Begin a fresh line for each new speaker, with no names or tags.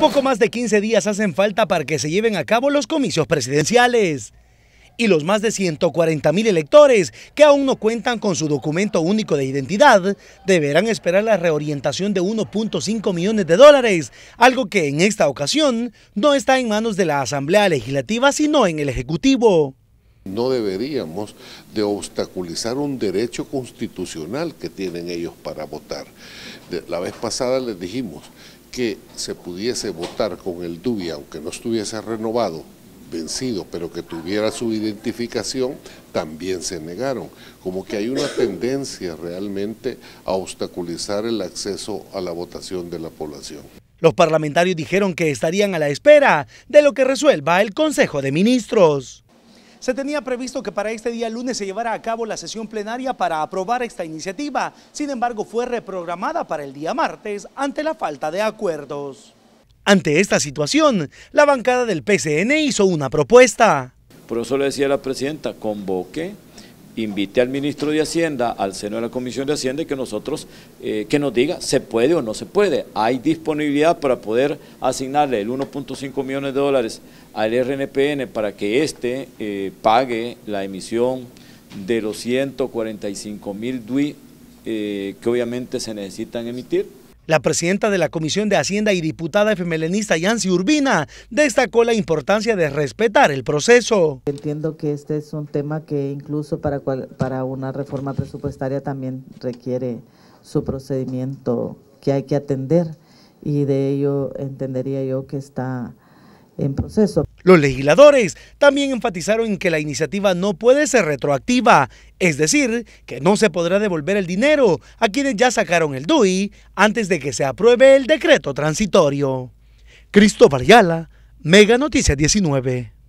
poco más de 15 días hacen falta para que se lleven a cabo los comicios presidenciales. Y los más de 140 mil electores que aún no cuentan con su documento único de identidad deberán esperar la reorientación de 1.5 millones de dólares, algo que en esta ocasión no está en manos de la Asamblea Legislativa
sino en el Ejecutivo. No deberíamos de obstaculizar un derecho constitucional que tienen ellos para votar. La vez pasada les dijimos que se pudiese votar con el dubia, aunque no estuviese renovado, vencido, pero que tuviera su identificación, también se negaron. Como que hay una tendencia realmente a obstaculizar el acceso a la votación de la población.
Los parlamentarios dijeron que estarían a la espera de lo que resuelva el Consejo de Ministros. Se tenía previsto que para este día lunes se llevara a cabo la sesión plenaria para aprobar esta iniciativa, sin embargo fue reprogramada para el día martes ante la falta de acuerdos. Ante esta situación, la bancada del PCN hizo una propuesta.
Por eso le decía a la presidenta, convoque invite al ministro de Hacienda, al seno de la Comisión de Hacienda, y que nosotros, eh, que nos diga, se puede o no se puede. Hay disponibilidad para poder asignarle el 1.5 millones de dólares al RNPN para que éste eh, pague la emisión de los 145 mil DUI eh, que obviamente se necesitan emitir.
La presidenta de la Comisión de Hacienda y diputada efemelenista Yancy Urbina destacó la importancia de respetar
el proceso. Entiendo que este es un tema que incluso para, para una reforma presupuestaria también requiere su procedimiento que hay que atender y de ello entendería yo que está en proceso. Los legisladores
también enfatizaron que la iniciativa no puede ser retroactiva, es decir, que no se podrá devolver el dinero a quienes ya sacaron el DUI antes de que se apruebe el decreto transitorio. Cristóbal Yala, Mega Noticias 19.